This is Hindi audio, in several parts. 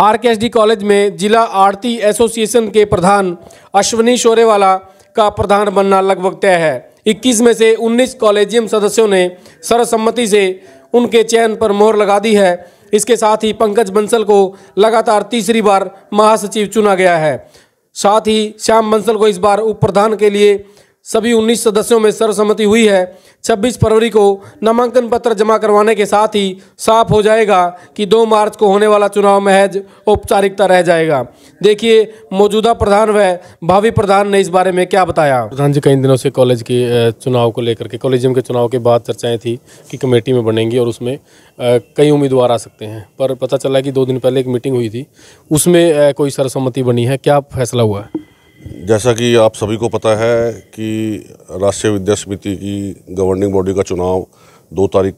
आरकेएसडी कॉलेज में जिला आरती एसोसिएशन के प्रधान अश्वनी शोरेवाला का प्रधान बनना लगभग तय है 21 में से 19 कॉलेजियम सदस्यों ने सर्वसम्मति से उनके चयन पर मोहर लगा दी है इसके साथ ही पंकज बंसल को लगातार तीसरी बार महासचिव चुना गया है साथ ही श्याम बंसल को इस बार उप प्रधान के लिए सभी 19 सदस्यों में सर्वसम्मति हुई है 26 फरवरी को नामांकन पत्र जमा करवाने के साथ ही साफ हो जाएगा कि 2 मार्च को होने वाला चुनाव महज औपचारिकता रह जाएगा देखिए मौजूदा प्रधान व भावी प्रधान ने इस बारे में क्या बताया प्रधान जी कई दिनों से कॉलेज के चुनाव को लेकर के कॉलेजियम के चुनाव के बाद चर्चाएँ थी कि कमेटी में बनेंगी और उसमें कई उम्मीदवार आ सकते हैं पर पता चला कि दो दिन पहले एक मीटिंग हुई थी उसमें कोई सर्वसम्मति बनी है क्या फैसला हुआ है जैसा कि आप सभी को पता है कि राष्ट्रीय विद्या समिति की गवर्निंग बॉडी का चुनाव दो तारीख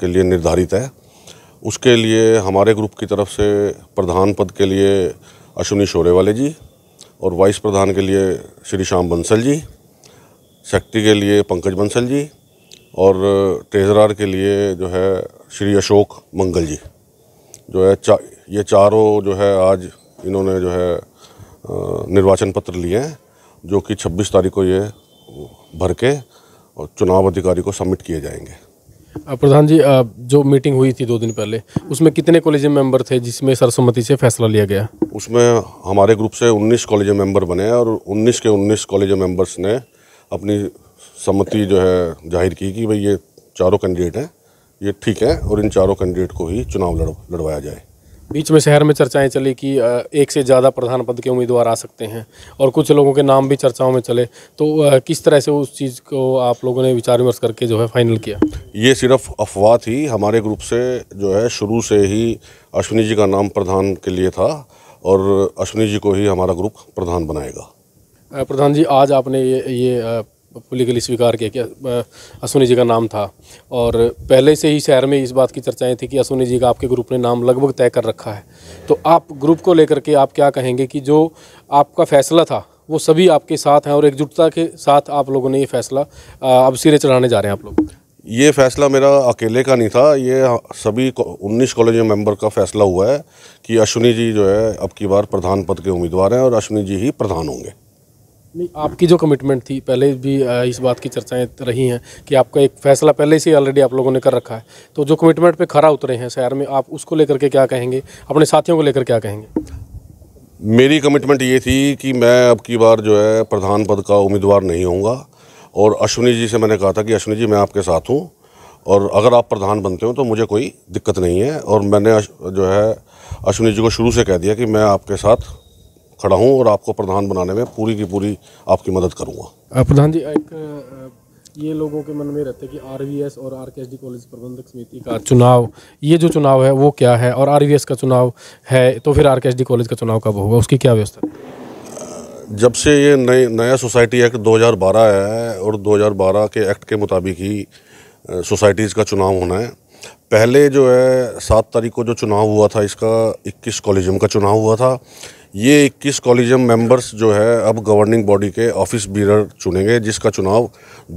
के लिए निर्धारित है उसके लिए हमारे ग्रुप की तरफ से प्रधान पद के लिए अश्विनी शोरेवाले जी और वाइस प्रधान के लिए श्री श्याम बंसल जी शक्ति के लिए पंकज बंसल जी और तेजरार के लिए जो है श्री अशोक मंगल जी जो है चा ये चारों जो है आज इन्होंने जो है निर्वाचन पत्र लिए हैं जो कि 26 तारीख को ये भर के और चुनाव अधिकारी को सबमिट किए जाएंगे प्रधान जी जो मीटिंग हुई थी दो दिन पहले उसमें कितने कॉलेज मेंबर थे जिसमें सरसम्मति से फैसला लिया गया उसमें हमारे ग्रुप से 19 कॉलेज मेंबर बने और 19 के 19 कॉलेज मेंबर्स ने अपनी सम्मति जो है जाहिर की कि भाई ये चारों कैंडिडेट हैं ये ठीक है और इन चारों कैंडिडेट को ही चुनाव लड़ लड़वाया जाए बीच में शहर में चर्चाएं चली कि एक से ज़्यादा प्रधान पद के उम्मीदवार आ सकते हैं और कुछ लोगों के नाम भी चर्चाओं में चले तो किस तरह से उस चीज़ को आप लोगों ने विचार विमर्श करके जो है फाइनल किया ये सिर्फ अफवाह थी हमारे ग्रुप से जो है शुरू से ही अश्विनी जी का नाम प्रधान के लिए था और अश्विनी जी को ही हमारा ग्रुप प्रधान बनाएगा प्रधान जी आज आपने ये ये पोलिकली स्वीकार किया कि अश्विनी जी का नाम था और पहले से ही शहर में इस बात की चर्चाएं थी कि अश्विनी जी का आपके ग्रुप ने नाम लगभग तय कर रखा है तो आप ग्रुप को लेकर के आप क्या कहेंगे कि जो आपका फैसला था वो सभी आपके साथ हैं और एकजुटता के साथ आप लोगों ने ये फैसला अब सिरे चढ़ाने जा रहे हैं आप लोग ये फैसला मेरा अकेले का नहीं था ये सभी उन्नीस कॉलेज मेंबर का फैसला हुआ है कि अश्विनी जी जो है अब की बार प्रधान पद के उम्मीदवार हैं और अश्विनी जी ही प्रधान होंगे नहीं आपकी जो कमिटमेंट थी पहले भी इस बात की चर्चाएं रही हैं कि आपका एक फैसला पहले से ऑलरेडी आप लोगों ने कर रखा है तो जो कमिटमेंट पे खरा उतरे हैं शहर में आप उसको लेकर के क्या कहेंगे अपने साथियों को लेकर क्या कहेंगे मेरी कमिटमेंट ये थी कि मैं अब की बार जो है प्रधान पद का उम्मीदवार नहीं हूँ और अश्विनी जी से मैंने कहा था कि अश्विनी जी मैं आपके साथ हूँ और अगर आप प्रधान बनते हो तो मुझे कोई दिक्कत नहीं है और मैंने जो है अश्विनी जी को शुरू से कह दिया कि मैं आपके साथ खड़ा हूँ और आपको प्रधान बनाने में पूरी की पूरी आपकी मदद करूँगा प्रधान जी एक ये लोगों के मन में रहते हैं कि आर और आर कॉलेज प्रबंधक समिति का चुनाव ये जो चुनाव है वो क्या है और आर का चुनाव है तो फिर आर कॉलेज का चुनाव कब होगा उसकी क्या व्यवस्था जब से ये नए नया सोसाइटी एक्ट 2012 है और 2012 के एक्ट के मुताबिक ही सोसाइटीज़ का चुनाव होना है पहले जो है सात तारीख को जो चुनाव हुआ था इसका 21 कॉलेजियम का चुनाव हुआ था ये इक्कीस कॉलेजियम मेंबर्स जो है अब गवर्निंग बॉडी के ऑफिस बीरर चुनेंगे जिसका चुनाव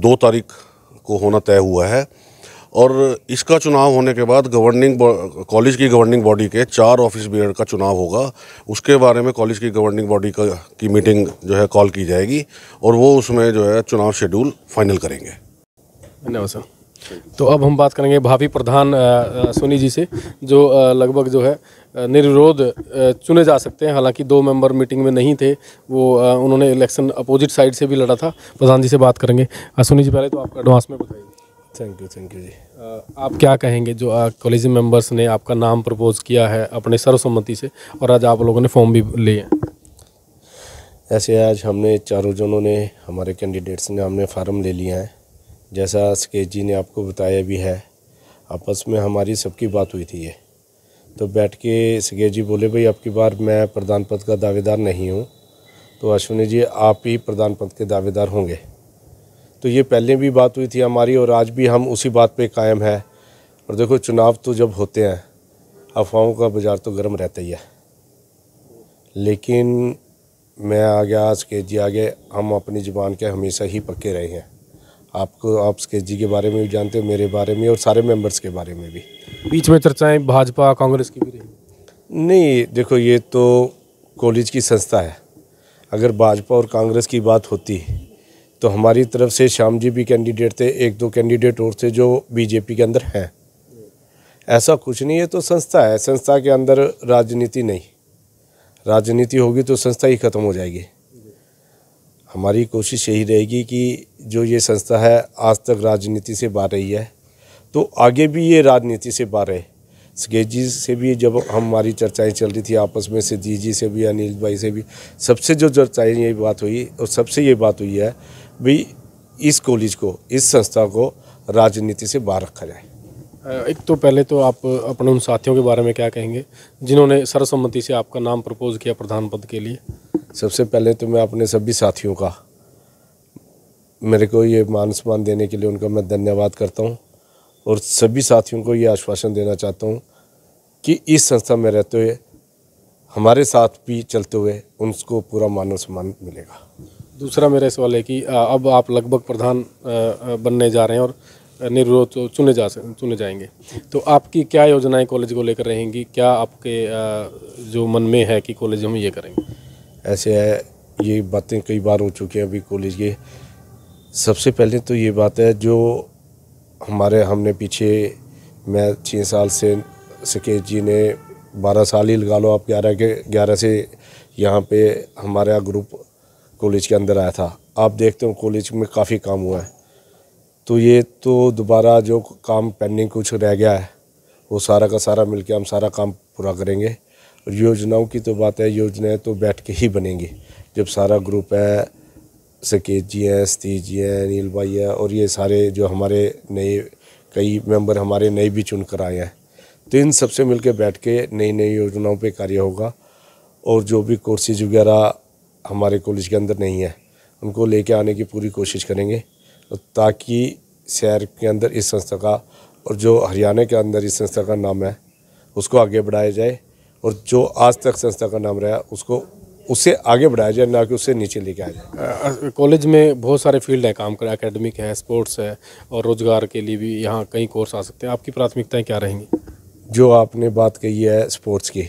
दो तारीख को होना तय हुआ है और इसका चुनाव होने के बाद गवर्निंग कॉलेज की गवर्निंग बॉडी के चार ऑफिस बीरर का चुनाव होगा उसके बारे में कॉलेज की गवर्निंग बॉडी का की मीटिंग जो है कॉल की जाएगी और वो उसमें जो है चुनाव शेड्यूल फाइनल करेंगे धन्यवाद सर तो अब हम बात करेंगे भावी प्रधान सोनी जी से जो लगभग जो है निर्विरोध चुने जा सकते हैं हालांकि दो मेंबर मीटिंग में नहीं थे वो उन्होंने इलेक्शन अपोजिट साइड से भी लड़ा था प्रधान जी से बात करेंगे सुनी जी पहले तो आपका एडवांस में बताइए थैंक यू थैंक यू जी आप क्या कहेंगे जो कॉलेज मेंबर्स ने आपका नाम प्रपोज किया है अपने सर्वसम्मति से और आज आप लोगों ने फॉर्म भी लिए ऐसे आज हमने चारों जनों ने हमारे कैंडिडेट्स ने हमने फार्म ले लिया है जैसा के जी ने आपको बताया भी है आपस में हमारी सबकी बात हुई थी ये तो बैठ के सगे जी बोले भाई आपकी बार मैं प्रधान पद का दावेदार नहीं हूँ तो अश्विनी जी आप ही प्रधान पद के दावेदार होंगे तो ये पहले भी बात हुई थी हमारी और आज भी हम उसी बात पे कायम है और देखो चुनाव तो जब होते हैं अफवाहों का बाज़ार तो गर्म रहता ही है लेकिन मैं आ गया आज के जी आगे हम अपनी जबान के हमेशा ही पक्के रहे हैं आपको आप के जी के बारे में भी जानते हो मेरे बारे में और सारे मेंबर्स के बारे में भी बीच में चर्चाएं भाजपा कांग्रेस की भी रही नहीं देखो ये तो कॉलेज की संस्था है अगर भाजपा और कांग्रेस की बात होती तो हमारी तरफ से श्याम जी भी कैंडिडेट थे एक दो कैंडिडेट और थे जो बीजेपी के अंदर हैं ऐसा कुछ नहीं है तो संस्था है संस्था के अंदर राजनीति नहीं राजनीति होगी तो संस्था ही ख़त्म हो जाएगी हमारी कोशिश यही रहेगी कि जो ये संस्था है आज तक राजनीति से बाहर रही है तो आगे भी ये राजनीति से बाहर है सके जी से भी जब हमारी चर्चाएं चल रही थी आपस में से जी जी से भी अनिल भाई से भी सबसे जो चर्चाएं ये बात हुई और सबसे ये बात हुई है भाई इस कॉलेज को इस संस्था को राजनीति से बाहर रखा जाए एक तो पहले तो आप अपने उन साथियों के बारे में क्या कहेंगे जिन्होंने सर्वसम्मति से आपका नाम प्रपोज किया प्रधान पद के लिए सबसे पहले तो मैं अपने सभी साथियों का मेरे को ये मान सम्मान देने के लिए उनका मैं धन्यवाद करता हूँ और सभी साथियों को ये आश्वासन देना चाहता हूँ कि इस संस्था में रहते हुए हमारे साथ भी चलते हुए उनको पूरा मानव सम्मान मिलेगा दूसरा मेरा सवाल है कि अब आप लगभग प्रधान बनने जा रहे हैं और निर्विरोध तो चुने जा चुने जाएंगे तो आपकी क्या योजनाएं कॉलेज को लेकर रहेंगी क्या आपके जो मन में है कि कॉलेज हम ये करेंगे ऐसे है ये बातें कई बार हो चुकी हैं अभी कॉलेज के सबसे पहले तो ये बात है जो हमारे हमने पीछे मैं छः साल से सकेश जी ने बारह साल ही लगा लो आप ग्यारह के ग्यारह से यहाँ पे हमारा ग्रुप कॉलेज के अंदर आया था आप देखते हो कॉलेज में काफ़ी काम हुआ है तो ये तो दोबारा जो काम पेंडिंग कुछ रह गया है वो सारा का सारा मिलके हम सारा काम पूरा करेंगे और योजनाओं की तो बात है योजनाएं तो बैठ के ही बनेंगी जब सारा ग्रुप है सकेत जी हैं सतीश जी हैं अनिल भाई हैं और ये सारे जो हमारे नए कई मेंबर हमारे नए भी चुन कर आए हैं तो इन सबसे मिलकर बैठ के नई नई योजनाओं पर कार्य होगा और जो भी कोर्सेज वगैरह हमारे कॉलेज के अंदर नहीं है उनको लेके आने की पूरी कोशिश करेंगे ताकि शहर के अंदर इस संस्था का और जो हरियाणा के अंदर इस संस्था का नाम है उसको आगे बढ़ाया जाए और जो आज तक संस्था का नाम रहा उसको उसे आगे बढ़ाया जाए ना कि उसे नीचे लेके आया जाए कॉलेज में बहुत सारे फील्ड हैं काम करें एकेडमिक है स्पोर्ट्स है और रोज़गार के लिए भी यहाँ कई कोर्स आ सकते हैं आपकी प्राथमिकताएं क्या रहेंगी जो आपने बात कही है स्पोर्ट्स की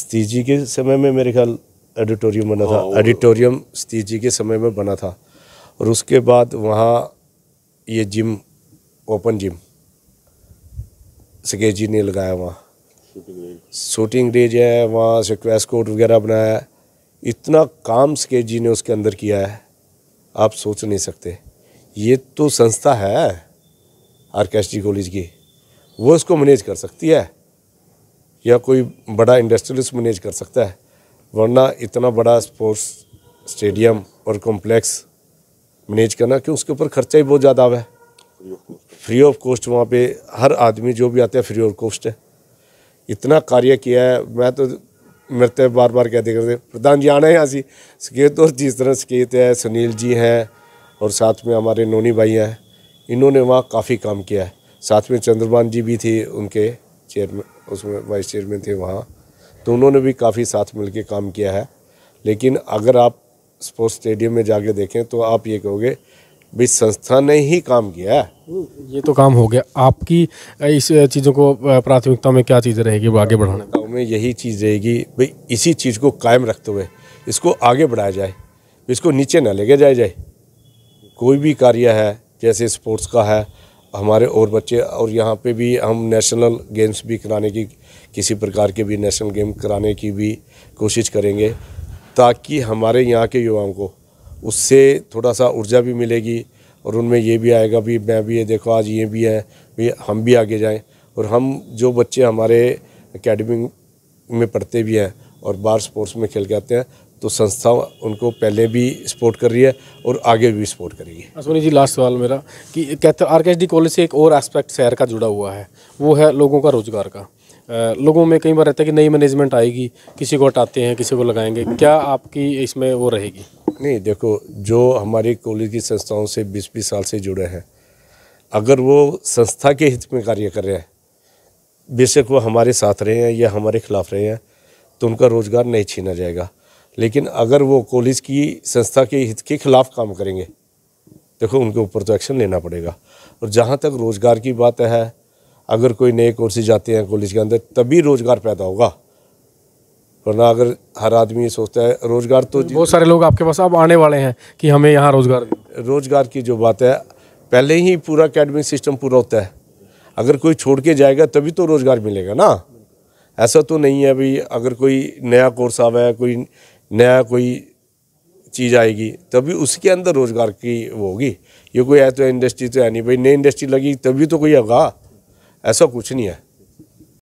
स्तीजी के समय में मेरे ख्याल एडिटोरियम बना था एडिटोरियम हाँ, स्तीजी के समय में बना था और उसके बाद वहाँ ये जिम ओपन जिम सके जी ने लगाया वहाँ शूटिंग रेज है वहाँ से क्रैश कोर्ट वगैरह बनाया है इतना काम सके जी ने उसके अंदर किया है आप सोच नहीं सकते ये तो संस्था है आर्केस्ट्री कॉलेज की वो इसको मैनेज कर सकती है या कोई बड़ा इंडस्ट्रियलिस्ट मैनेज कर सकता है वरना इतना बड़ा स्पोर्ट्स स्टेडियम और कॉम्प्लेक्स मैनेज करना क्योंकि उसके ऊपर खर्चा ही बहुत ज़्यादा आवा है फ्री ऑफ कॉस्ट वहाँ पे हर आदमी जो भी आता है फ्री ऑफ कॉस्ट है इतना कार्य किया है मैं तो मृत्य तो बार बार कहते करते प्रधान जी आना है यहाँ से सकेत और जिस तरह सकेत है सुनील जी हैं और साथ में हमारे नोनी भाई हैं इन्होंने वहाँ काफ़ी काम किया है साथ में चंद्रमान जी भी थे उनके चेयरमैन उसमें वाइस चेयरमैन थे वहाँ तो उन्होंने भी काफ़ी साथ मिल के काम किया है लेकिन अगर आप स्पोर्ट्स स्टेडियम में जाके देखें तो आप ये कहोगे भाई संस्था ने ही काम किया है ये तो काम हो गया आपकी इस चीज़ों को प्राथमिकता में क्या चीज़ें रहेगी वो आगे बढ़ाने में यही चीज़ रहेगी भाई इसी चीज़ को कायम रखते हुए इसको आगे बढ़ाया जाए इसको नीचे ना लेके जाया जाए कोई भी कार्य है जैसे स्पोर्ट्स का है हमारे और बच्चे और यहाँ पे भी हम नेशनल गेम्स भी कराने की किसी प्रकार के भी नेशनल गेम कराने की भी कोशिश करेंगे ताकि हमारे यहाँ के युवाओं को उससे थोड़ा सा ऊर्जा भी मिलेगी और उनमें ये भी आएगा भी मैं भी ये देखो आज ये भी है भी हम भी आगे जाएं और हम जो बच्चे हमारे अकेडमी में पढ़ते भी हैं और बाहर स्पोर्ट्स में खेल के आते हैं तो संस्था उनको पहले भी सपोर्ट कर रही है और आगे भी सपोर्ट करेगी सोनी जी लास्ट सवाल मेरा कि कहते आर कॉलेज से एक और एस्पेक्ट शहर का जुड़ा हुआ है वो है लोगों का रोज़गार का लोगों में कई बार रहता है कि नई मैनेजमेंट आएगी किसी को हटाते हैं किसी को लगाएंगे क्या आपकी इसमें वो रहेगी नहीं देखो जो हमारे कॉलेज की संस्थाओं से बीस बीस साल से जुड़े हैं अगर वो संस्था के हित में कार्य कर रहे हैं बेशक वो हमारे साथ रहे हैं या हमारे खिलाफ रहे हैं तो उनका रोज़गार नहीं छीना जाएगा लेकिन अगर वो कॉलेज की संस्था के हित के खिलाफ काम करेंगे देखो उनके ऊपर तो एक्शन लेना पड़ेगा और जहाँ तक रोज़गार की बात है अगर कोई नए कोर्सेज आते हैं कॉलेज के अंदर तभी रोज़गार पैदा होगा वरना अगर हर आदमी ये सोचता है रोज़गार तो बहुत सारे लोग आपके पास अब आने वाले हैं कि हमें यहाँ रोज़गार रोज़गार की जो बात है पहले ही पूरा अकेडमिक सिस्टम पूरा होता है अगर कोई छोड़ के जाएगा तभी तो रोज़गार मिलेगा ना ऐसा तो नहीं है भाई अगर कोई नया कोर्स आवा है कोई नया कोई चीज़ आएगी तभी उसके अंदर रोज़गार की वो होगी ये कोई है तो इंडस्ट्री तो है नहीं भाई नई इंडस्ट्री लगी तभी तो कोई होगा ऐसा कुछ नहीं है